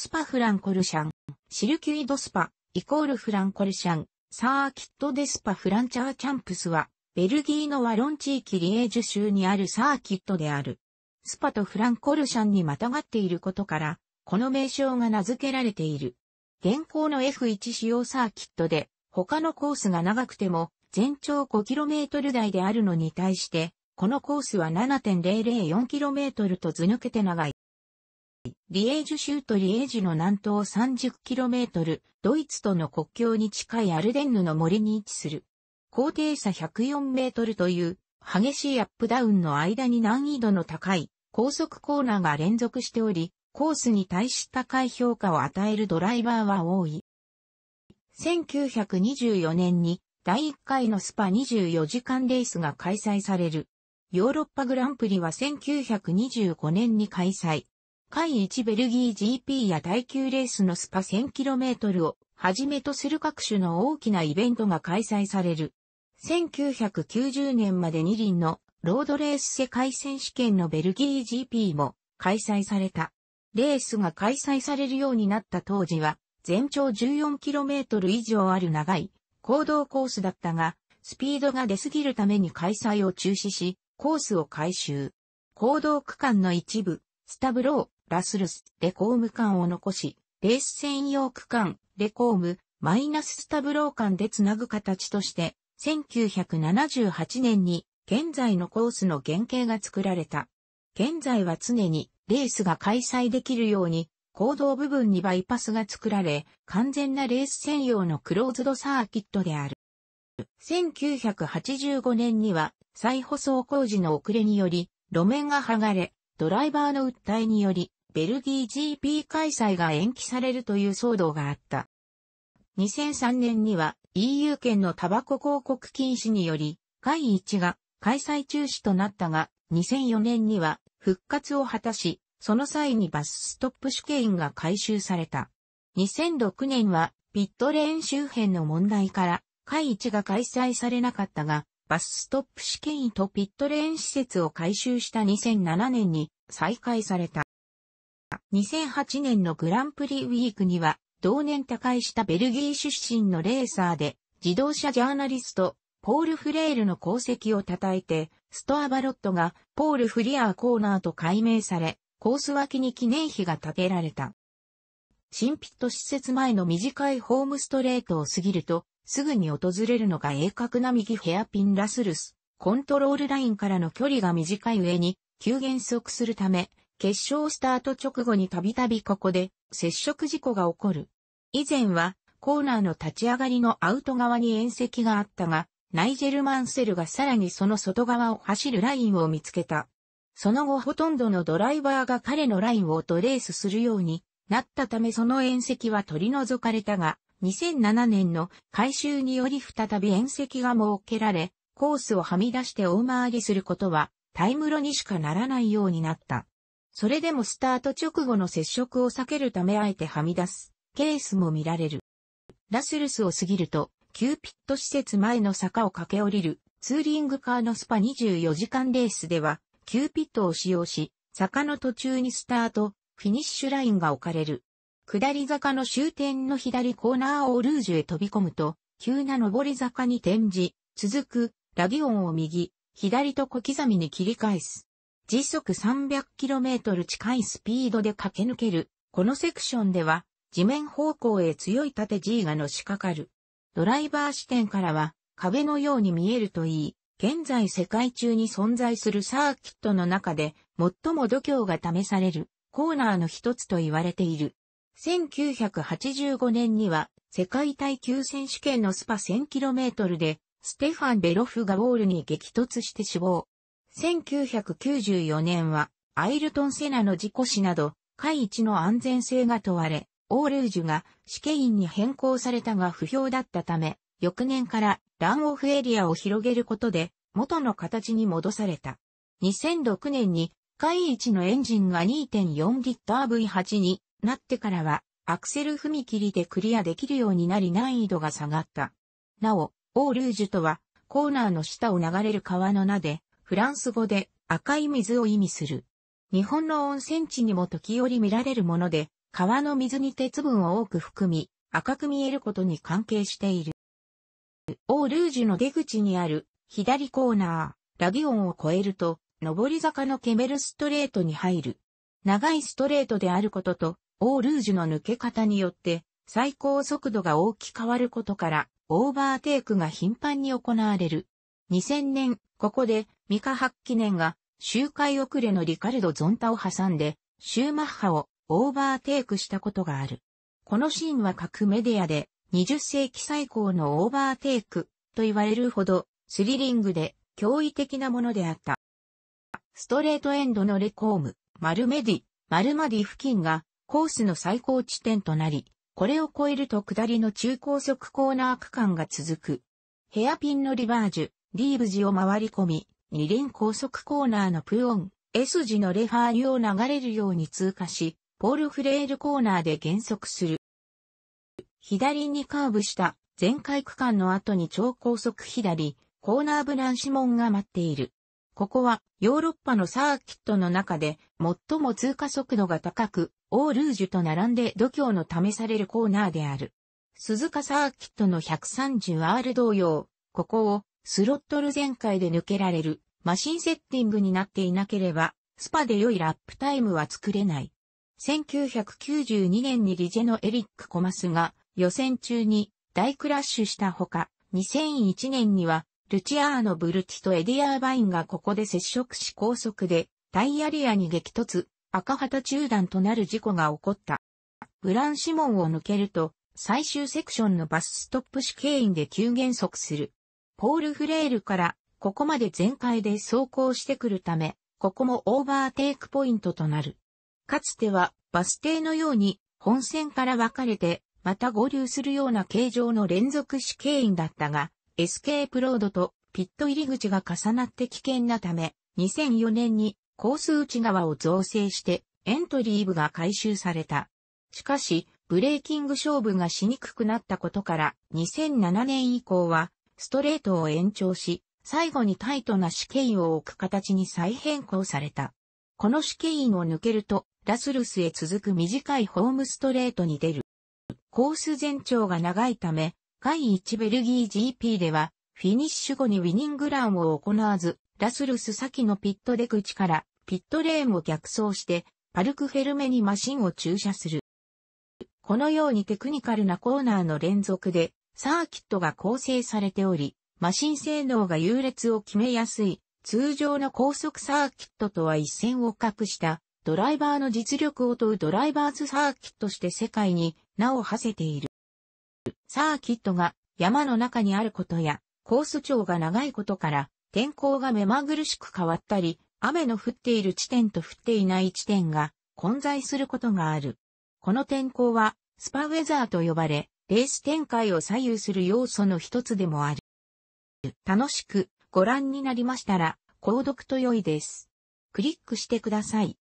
スパフランコルシャン、シルキュイドスパ、イコールフランコルシャン、サーキットデスパフランチャーチャンプスは、ベルギーのワロン地域リエージュ州にあるサーキットである。スパとフランコルシャンにまたがっていることから、この名称が名付けられている。現行の F1 使用サーキットで、他のコースが長くても、全長 5km 台であるのに対して、このコースは 7.004km と図抜けて長い。リエージュ州とリエージュの南東 30km、ドイツとの国境に近いアルデンヌの森に位置する。高低差104メートルという激しいアップダウンの間に難易度の高い高速コーナーが連続しており、コースに対し高い評価を与えるドライバーは多い。1924年に第1回のスパ24時間レースが開催される。ヨーロッパグランプリは1925年に開催。会一ベルギー GP や耐久レースのスパ 1000km をはじめとする各種の大きなイベントが開催される。1990年まで二輪のロードレース世界選手権のベルギー GP も開催された。レースが開催されるようになった当時は全長 14km 以上ある長い行動コースだったが、スピードが出すぎるために開催を中止し、コースを回収。行動区間の一部、スタブロー、ラスルス、レコーム間を残し、レース専用区間、レコーム、マイナススタブロー間でつなぐ形として、1978年に現在のコースの原型が作られた。現在は常にレースが開催できるように、行動部分にバイパスが作られ、完全なレース専用のクローズドサーキットである。1985年には再舗装工事の遅れにより、路面が剥がれ、ドライバーの訴えにより、ベルギー GP 開催が延期されるという騒動があった。2003年には EU 圏のタバコ広告禁止により、会一が開催中止となったが、2004年には復活を果たし、その際にバスストップ試験が回収された。2006年はピットレーン周辺の問題から会一が開催されなかったが、バスストップ試験とピットレーン施設を改修した2007年に再開された。2008年のグランプリウィークには、同年他界したベルギー出身のレーサーで、自動車ジャーナリスト、ポール・フレールの功績を称えて、ストアバロットがポール・フリアーコーナーと改名され、コース脇に記念碑が建てられた。新ピット施設前の短いホームストレートを過ぎると、すぐに訪れるのが鋭角な右ヘアピンラスルス。コントロールラインからの距離が短い上に、急減速するため、決勝スタート直後にたびたびここで接触事故が起こる。以前はコーナーの立ち上がりのアウト側に縁石があったが、ナイジェル・マンセルがさらにその外側を走るラインを見つけた。その後ほとんどのドライバーが彼のラインをトレースするようになったためその縁石は取り除かれたが、2007年の改修により再び縁石が設けられ、コースをはみ出して大回りすることはタイムロにしかならないようになった。それでもスタート直後の接触を避けるためあえてはみ出すケースも見られる。ラスルスを過ぎると、キューピット施設前の坂を駆け下りるツーリングカーのスパ24時間レースでは、キューピットを使用し、坂の途中にスタート、フィニッシュラインが置かれる。下り坂の終点の左コーナーをルージュへ飛び込むと、急な上り坂に転じ、続く、ラギオンを右、左と小刻みに切り返す。時速 300km 近いスピードで駆け抜ける。このセクションでは、地面方向へ強い縦 G がのしかかる。ドライバー視点からは、壁のように見えるといい、現在世界中に存在するサーキットの中で、最も度胸が試される、コーナーの一つと言われている。1985年には、世界耐久選手権のスパ 1000km で、ステファン・ベロフがウォールに激突して死亡。1994年は、アイルトン・セナの事故死など、海一の安全性が問われ、オールージュが死刑院に変更されたが不評だったため、翌年からランオフエリアを広げることで、元の形に戻された。2006年に、海一のエンジンが2 4リッター v 8になってからは、アクセル踏切でクリアできるようになり難易度が下がった。なお、オールージュとは、コーナーの下を流れる川の名で、フランス語で赤い水を意味する。日本の温泉地にも時折見られるもので、川の水に鉄分を多く含み、赤く見えることに関係している。オールージュの出口にある左コーナー、ラギオンを越えると、上り坂のケメルストレートに入る。長いストレートであることと、オールージュの抜け方によって、最高速度が大きく変わることから、オーバーテイクが頻繁に行われる。2000年、ここでミカ・ハッキネンが周回遅れのリカルド・ゾンタを挟んで、シューマッハをオーバーテイクしたことがある。このシーンは各メディアで20世紀最高のオーバーテイクと言われるほどスリリングで驚異的なものであった。ストレートエンドのレコーム、マルメディ、マルマディ付近がコースの最高地点となり、これを超えると下りの中高速コーナー区間が続く。ヘアピンのリバージュ、リーブジを回り込み、二輪高速コーナーのプオン、S 字のレファーユを流れるように通過し、ポールフレールコーナーで減速する。左にカーブした前回区間の後に超高速左、コーナーブランシモンが待っている。ここはヨーロッパのサーキットの中で最も通過速度が高く、オールージュと並んで度胸の試されるコーナーである。鈴鹿サーキットの 130R 同様、ここをスロットル全開で抜けられるマシンセッティングになっていなければ、スパで良いラップタイムは作れない。1992年にリジェのエリック・コマスが予選中に大クラッシュしたほか、2001年にはルチアーノ・ブルティとエディアーバインがここで接触し高速でタイヤリアに激突、赤旗中断となる事故が起こった。ブランシモンを抜けると最終セクションのバスストップ死刑員で急減速する。ポール・フレールから、ここまで全開で走行してくるため、ここもオーバーテイクポイントとなる。かつては、バス停のように、本線から分かれて、また合流するような形状の連続死刑員だったが、エスケープロードとピット入り口が重なって危険なため、2004年にコース内側を造成してエントリー部が回収された。しかし、ブレーキング勝負がしにくくなったことから、2007年以降はストレートを延長し、最後にタイトな死刑を置く形に再変更された。この死刑を抜けると、ラスルスへ続く短いホームストレートに出る。コース全長が長いため、第1ベルギー GP では、フィニッシュ後にウィニングランを行わず、ラスルス先のピット出口から、ピットレーンを逆走して、パルクフェルメにマシンを駐車する。このようにテクニカルなコーナーの連続で、サーキットが構成されており、マシン性能が優劣を決めやすい、通常の高速サーキットとは一線を画した、ドライバーの実力を問うドライバーズサーキットして世界に名を馳せている。サーキットが山の中にあることや、コース長が長いことから、天候が目まぐるしく変わったり、雨の降っている地点と降っていない地点が混在することがある。この天候はスパウェザーと呼ばれ、レース展開を左右する要素の一つでもある。楽しくご覧になりましたら、購読と良いです。クリックしてください。